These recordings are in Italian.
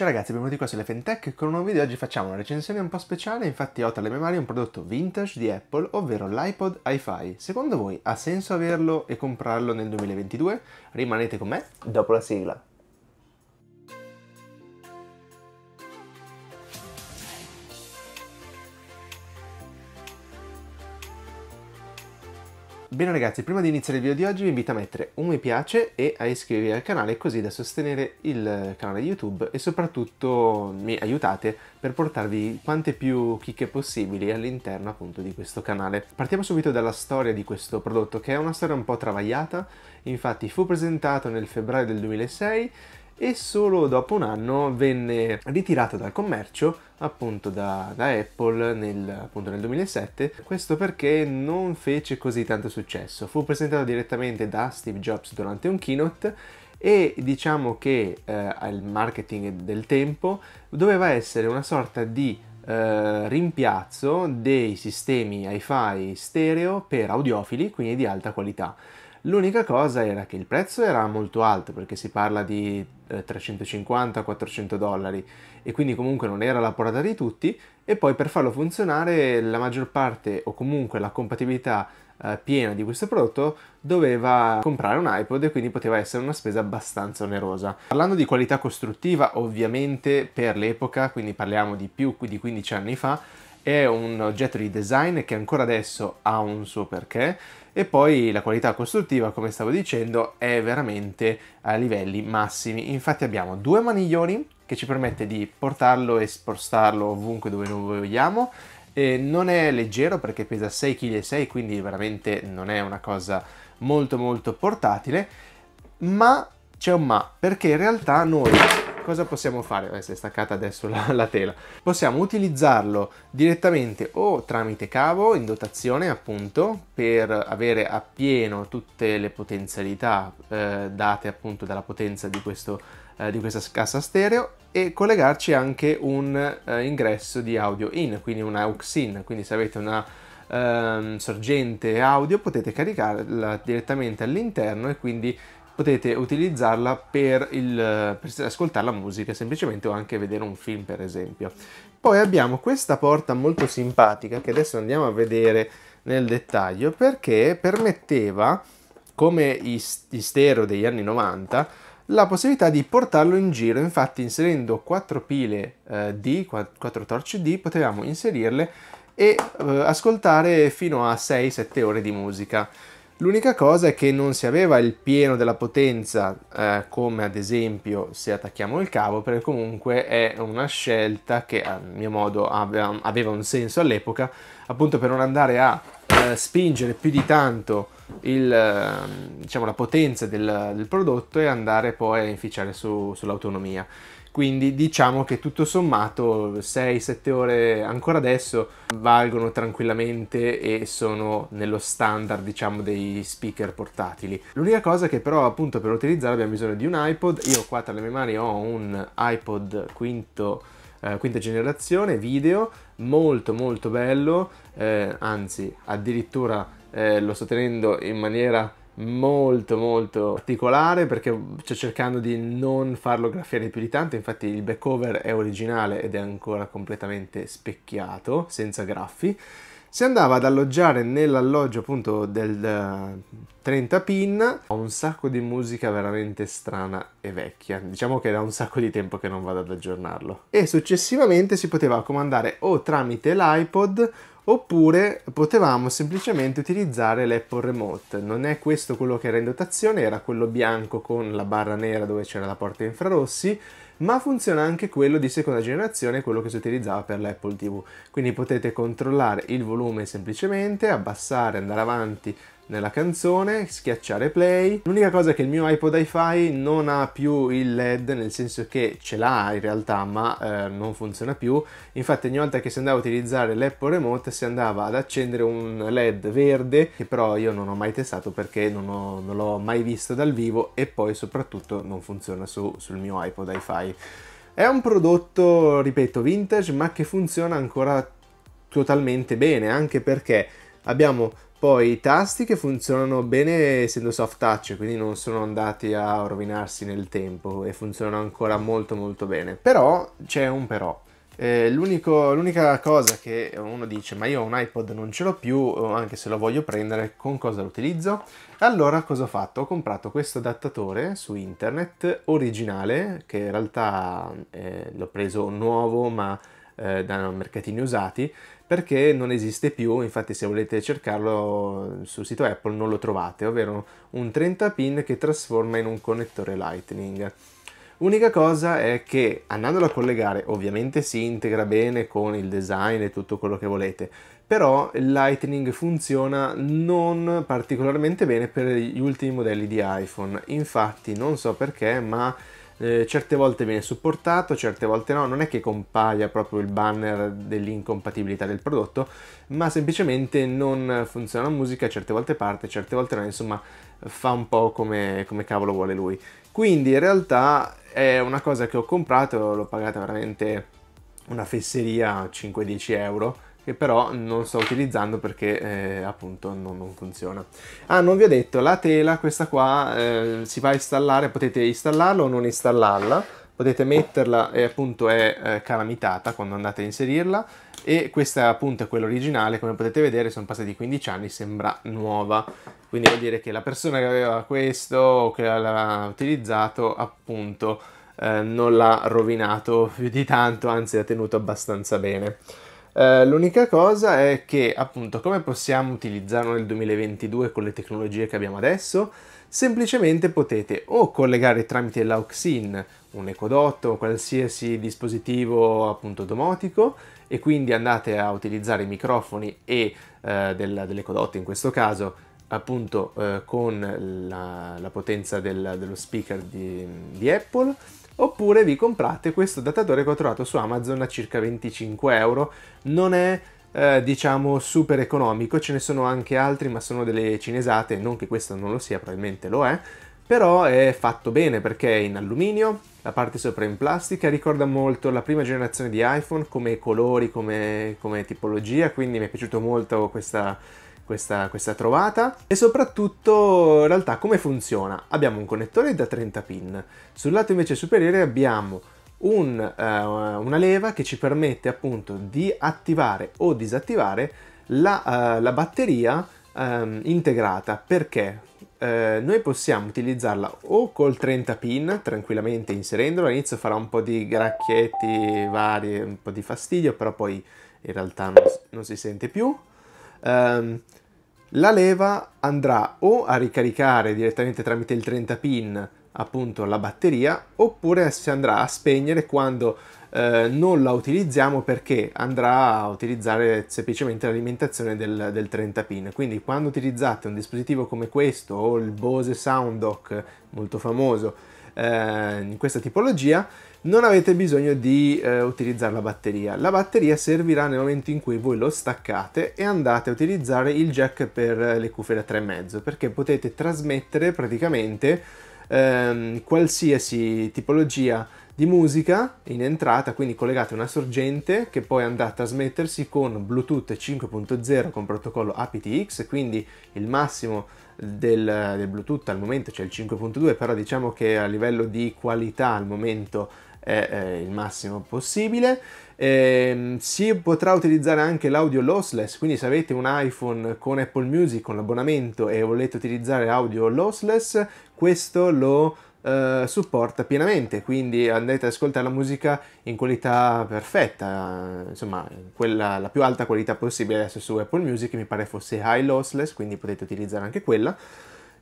Ciao ragazzi, benvenuti qua sulle Fintech con un nuovo video. Oggi facciamo una recensione un po' speciale, infatti ho tra le mie mani un prodotto vintage di Apple, ovvero l'iPod Hi-Fi. Secondo voi ha senso averlo e comprarlo nel 2022? Rimanete con me dopo la sigla. Bene ragazzi, prima di iniziare il video di oggi vi invito a mettere un mi piace e a iscrivervi al canale così da sostenere il canale YouTube e soprattutto mi aiutate per portarvi quante più chicche possibili all'interno appunto di questo canale. Partiamo subito dalla storia di questo prodotto che è una storia un po' travagliata, infatti fu presentato nel febbraio del 2006 e solo dopo un anno venne ritirato dal commercio appunto da, da Apple nel, appunto nel 2007 questo perché non fece così tanto successo fu presentato direttamente da Steve Jobs durante un keynote e diciamo che eh, il marketing del tempo doveva essere una sorta di eh, rimpiazzo dei sistemi hi-fi stereo per audiofili quindi di alta qualità L'unica cosa era che il prezzo era molto alto perché si parla di 350-400 eh, dollari e quindi comunque non era la portata di tutti e poi per farlo funzionare la maggior parte o comunque la compatibilità eh, piena di questo prodotto doveva comprare un iPod e quindi poteva essere una spesa abbastanza onerosa. Parlando di qualità costruttiva ovviamente per l'epoca, quindi parliamo di più di 15 anni fa, è un oggetto di design che ancora adesso ha un suo perché e poi la qualità costruttiva, come stavo dicendo, è veramente a livelli massimi. Infatti abbiamo due maniglioni che ci permette di portarlo e spostarlo ovunque dove noi vogliamo. E non è leggero perché pesa 6,6 kg, quindi veramente non è una cosa molto molto portatile, ma c'è un ma, perché in realtà noi cosa possiamo fare? Eh, si è staccata adesso la, la, tela. Possiamo utilizzarlo direttamente o tramite cavo in dotazione appunto per avere appieno tutte le potenzialità eh, date appunto dalla potenza di, questo, eh, di questa cassa stereo e collegarci anche un eh, ingresso di audio in, quindi una aux in, quindi se avete una ehm, sorgente audio potete caricarla direttamente all'interno e quindi potete utilizzarla per, il, per ascoltare la musica semplicemente o anche vedere un film per esempio. Poi abbiamo questa porta molto simpatica che adesso andiamo a vedere nel dettaglio perché permetteva, come i, stereo degli anni 90, la possibilità di portarlo in giro, infatti inserendo quattro pile eh, D, 4 torce D, potevamo inserirle e eh, ascoltare fino a 6-7 ore di musica. L'unica cosa è che non si aveva il pieno della potenza eh, come ad esempio se attacchiamo il cavo, perché comunque è una scelta che a mio modo aveva un senso all'epoca, appunto per non andare a eh, spingere più di tanto il, ehm, diciamo, la potenza del, del, prodotto e andare poi a inficiare su, sull'autonomia. Quindi diciamo che tutto sommato 6-7 ore ancora adesso valgono tranquillamente e sono nello standard diciamo dei speaker portatili. L'unica cosa che però appunto per utilizzare abbiamo bisogno di un iPod, io qua tra le mie mani ho un iPod quinto eh, quinta generazione, video, molto molto bello, eh, anzi addirittura eh, lo sto tenendo in maniera molto molto particolare perché sto cercando di non farlo graffiare più di tanto infatti il back cover è originale ed è ancora completamente specchiato senza graffi si andava ad alloggiare nell'alloggio appunto del 30 eh, pin ho un sacco di musica veramente strana e vecchia diciamo che era un sacco di tempo che non vado ad aggiornarlo e successivamente si poteva comandare o tramite l'iPod oppure potevamo semplicemente utilizzare l'Apple Remote non è questo quello che era in dotazione era quello bianco con la barra nera dove c'era la porta infrarossi ma funziona anche quello di seconda generazione, quello che si utilizzava per l'Apple TV. Quindi potete controllare il volume semplicemente, abbassare, andare avanti, nella canzone, schiacciare play. L'unica cosa è che il mio iPod hi-fi non ha più il LED, nel senso che ce l'ha in realtà, ma eh, non funziona più. Infatti ogni volta che si andava a utilizzare l'Apple Remote si andava ad accendere un LED verde, che però io non ho mai testato perché non, ho, non l'ho mai visto dal vivo e poi soprattutto non funziona su, sul mio iPod hi-fi. È un prodotto, ripeto, vintage, ma che funziona ancora totalmente bene, anche perché Abbiamo poi i tasti che funzionano bene essendo soft touch, quindi non sono andati a rovinarsi nel tempo e funzionano ancora molto molto bene. Però c'è un però. Eh, l'unica cosa che uno dice, ma io un iPod non ce l'ho più, anche se lo voglio prendere, con cosa lo utilizzo? Allora cosa ho fatto? Ho comprato questo adattatore su internet originale, che in realtà eh, l'ho preso nuovo, ma eh, da mercatini usati perché non esiste più, infatti se volete cercarlo sul sito Apple non lo trovate, ovvero un 30 pin che trasforma in un connettore Lightning. Unica cosa è che andandolo a collegare ovviamente si integra bene con il design e tutto quello che volete, però il Lightning funziona non particolarmente bene per gli ultimi modelli di iPhone, infatti non so perché ma eh, certe volte viene supportato, certe volte no, non è che compaia proprio il banner dell'incompatibilità del prodotto, ma semplicemente non funziona la musica, certe volte parte, certe volte no, insomma fa un po' come, come cavolo vuole lui. Quindi in realtà è una cosa che ho comprato, l'ho pagata veramente una fesseria 5-10 euro che però non sto utilizzando perché eh, appunto non, non, funziona. Ah, non vi ho detto, la tela, questa qua, eh, si va a installare, potete installarla o non installarla, potete metterla e eh, appunto è eh, calamitata quando andate a inserirla e questa appunto è quella originale, come potete vedere sono passati 15 anni, sembra nuova, quindi vuol dire che la persona che aveva questo o che l'ha utilizzato appunto eh, non l'ha rovinato più di tanto, anzi l'ha tenuto abbastanza bene. Eh, l'unica cosa è che, appunto, come possiamo utilizzarlo nel 2022 con le tecnologie che abbiamo adesso? Semplicemente potete o collegare tramite l'auxin un ecodotto o qualsiasi dispositivo appunto domotico e quindi andate a utilizzare i microfoni e uh, del, dell'ecodot in questo caso appunto uh, con la, la potenza del, dello speaker di, di Apple oppure vi comprate questo datatore che ho trovato su Amazon a circa 25 euro. Non è eh, diciamo super economico, ce ne sono anche altri ma sono delle cinesate, non che questo non lo sia, probabilmente lo è, però è fatto bene perché è in alluminio, la parte sopra è in plastica, ricorda molto la prima generazione di iPhone come colori, come, come tipologia, quindi mi è piaciuto molto questa questa, questa trovata e soprattutto in realtà come funziona. Abbiamo un connettore da 30 pin, sul lato invece superiore abbiamo un, uh, una leva che ci permette appunto di attivare o disattivare la, uh, la batteria um, integrata perché uh, noi possiamo utilizzarla o col 30 pin tranquillamente inserendolo all'inizio farà un po' di gracchietti vari un po' di fastidio però poi in realtà non, non si sente più um, la leva andrà o a ricaricare direttamente tramite il 30 pin appunto la batteria oppure si andrà a spegnere quando eh, non la utilizziamo perché andrà a utilizzare semplicemente l'alimentazione del, del, 30 pin quindi quando utilizzate un dispositivo come questo o il Bose Sound Dock molto famoso eh, in questa tipologia non avete bisogno di eh, utilizzare la batteria. La batteria servirà nel momento in cui voi lo staccate e andate a utilizzare il jack per eh, le cuffie da 3,5 perché potete trasmettere praticamente ehm, qualsiasi tipologia di musica in entrata, quindi collegate una sorgente che poi andrà a trasmettersi con Bluetooth 5.0 con protocollo aptX, quindi il massimo del, del Bluetooth al momento c'è cioè il 5.2, però diciamo che a livello di qualità al momento è eh, il massimo possibile. Eh, si potrà utilizzare anche l'audio lossless, quindi se avete un iPhone con Apple Music, con l'abbonamento e volete utilizzare audio lossless, questo lo eh, supporta pienamente, quindi andrete ad ascoltare la musica in qualità perfetta, insomma quella, la più alta qualità possibile adesso su Apple Music, mi pare fosse high lossless, quindi potete utilizzare anche quella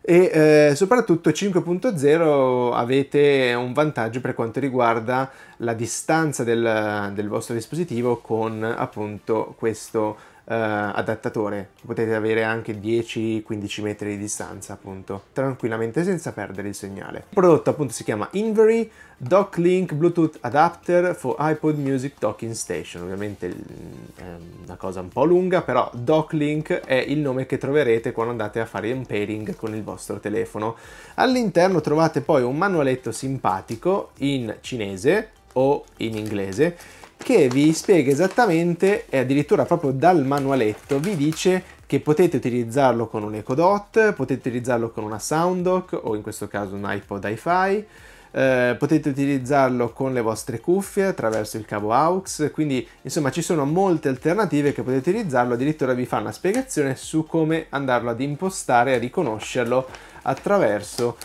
e eh, soprattutto 5.0 avete un vantaggio per quanto riguarda la distanza del, del vostro dispositivo con appunto questo eh, adattatore, potete avere anche 10-15 metri di distanza appunto, tranquillamente senza perdere il segnale. Il prodotto appunto si chiama Invery Dock Link Bluetooth Adapter for iPod Music Docking Station, ovviamente mm, è una cosa un po' lunga, però Dock Link è il nome che troverete quando andate a fare un pairing con il vostro telefono. All'interno trovate poi un manualetto simpatico in cinese o in inglese che vi spiega esattamente e addirittura proprio dal manualetto vi dice che potete utilizzarlo con un Echo Dot, potete utilizzarlo con una Sounddock o in questo caso un iPod hi-fi, eh, potete utilizzarlo con le vostre cuffie attraverso il cavo AUX, quindi insomma ci sono molte alternative che potete utilizzarlo, addirittura vi fa una spiegazione su come andarlo ad impostare e riconoscerlo attraverso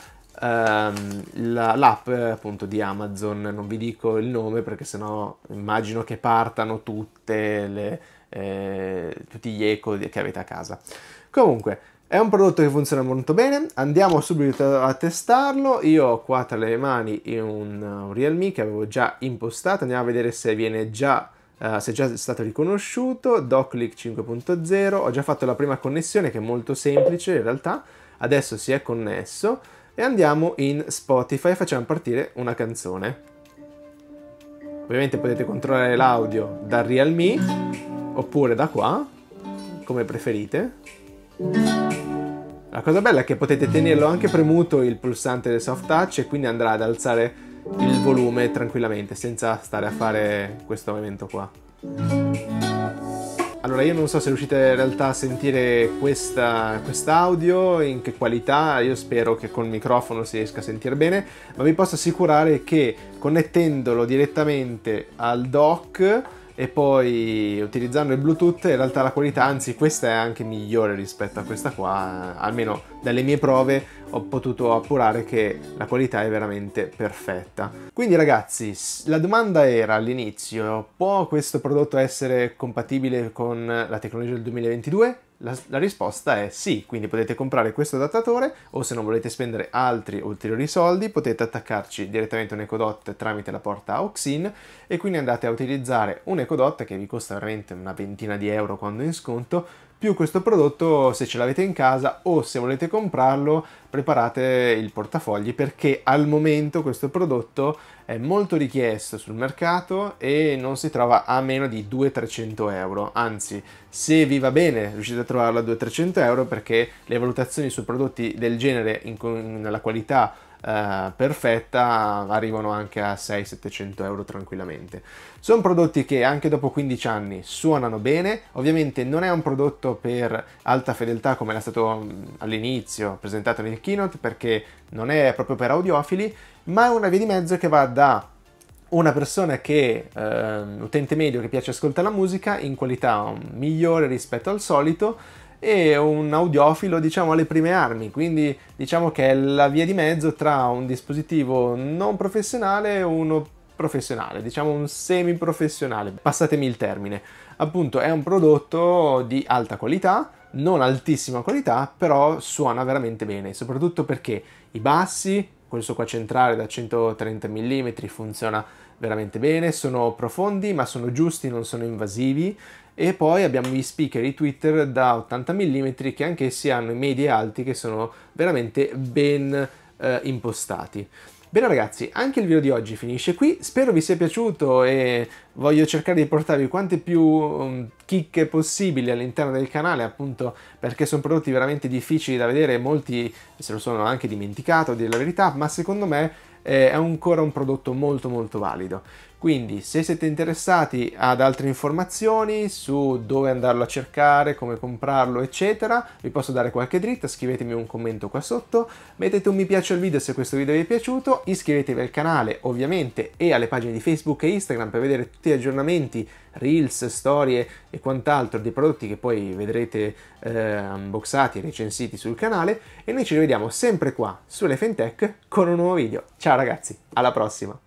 Ehm, la, l'app eh, appunto di Amazon, non vi dico il nome perché sennò immagino che partano tutte le, eh, tutti gli eco che avete a casa. Comunque, è un prodotto che funziona molto bene, andiamo subito a testarlo. Io ho qua tra le mani un, un Realme che avevo già impostato, andiamo a vedere se viene già... Uh, se è già stato riconosciuto, DocLick 5.0, ho già fatto la prima connessione che è molto semplice in realtà, adesso si è connesso, e andiamo in Spotify e facciamo partire una canzone. Ovviamente potete controllare l'audio dal Realme oppure da qua, come preferite. La cosa bella è che potete tenerlo anche premuto il pulsante del soft touch e quindi andrà ad alzare il volume tranquillamente senza stare a fare questo movimento qua. Allora io non so se riuscite in realtà a sentire questo audio, in che qualità, io spero che col microfono si riesca a sentire bene, ma vi posso assicurare che connettendolo direttamente al dock e poi utilizzando il Bluetooth in realtà la qualità, anzi questa è anche migliore rispetto a questa qua, almeno dalle mie prove ho potuto appurare che la qualità è veramente perfetta. Quindi ragazzi, la domanda era all'inizio, può questo prodotto essere compatibile con la tecnologia del 2022? La, la, risposta è sì, quindi potete comprare questo adattatore o se non volete spendere altri ulteriori soldi potete attaccarci direttamente un EcoDot tramite la porta AUXIN e quindi andate a utilizzare un EcoDot che vi costa veramente una ventina di euro quando in sconto più questo prodotto se ce l'avete in casa o se volete comprarlo preparate il portafogli perché al momento questo prodotto è molto richiesto sul mercato e non si trova a meno di 200-300 euro anzi se vi va bene riuscite a trovarlo a 200-300 euro perché le valutazioni su prodotti del genere in, nella qualità eh, perfetta arrivano anche a 600-700 euro tranquillamente. Sono prodotti che anche dopo 15 anni suonano bene, ovviamente non è un prodotto per alta fedeltà come era stato mm, all'inizio presentato nel keynote perché non è proprio per audiofili, ma è una via di mezzo che va da una persona che, eh, utente medio che piace ascoltare la musica, in qualità mm, migliore rispetto al solito, e un audiofilo diciamo alle prime armi, quindi diciamo che è la via di mezzo tra un dispositivo non professionale e uno professionale, diciamo un semi professionale, passatemi il termine. Appunto è un prodotto di alta qualità, non altissima qualità, però suona veramente bene, soprattutto perché i bassi, questo qua centrale da 130 mm funziona veramente bene, sono profondi ma sono giusti, non sono invasivi, e poi abbiamo gli speaker di Twitter da 80 mm che anch'essi hanno i medi e alti che sono veramente ben eh, impostati. Bene ragazzi, anche il video di oggi finisce qui, spero vi sia piaciuto e voglio cercare di portarvi quante più um, chicche possibili all'interno del canale, appunto perché sono prodotti veramente difficili da vedere, molti se lo sono anche dimenticato, a dire la verità, ma secondo me eh, è ancora un prodotto molto molto valido. Quindi se siete interessati ad altre informazioni su dove andarlo a cercare, come comprarlo eccetera, vi posso dare qualche dritta, scrivetemi un commento qua sotto, mettete un mi piace al video se questo video vi è piaciuto, iscrivetevi al canale ovviamente e alle pagine di Facebook e Instagram per vedere tutti gli aggiornamenti, reels, storie e quant'altro di prodotti che poi vedrete eh, unboxati e recensiti sul canale e noi ci rivediamo sempre qua sulle Fintech con un nuovo video. Ciao ragazzi, alla prossima!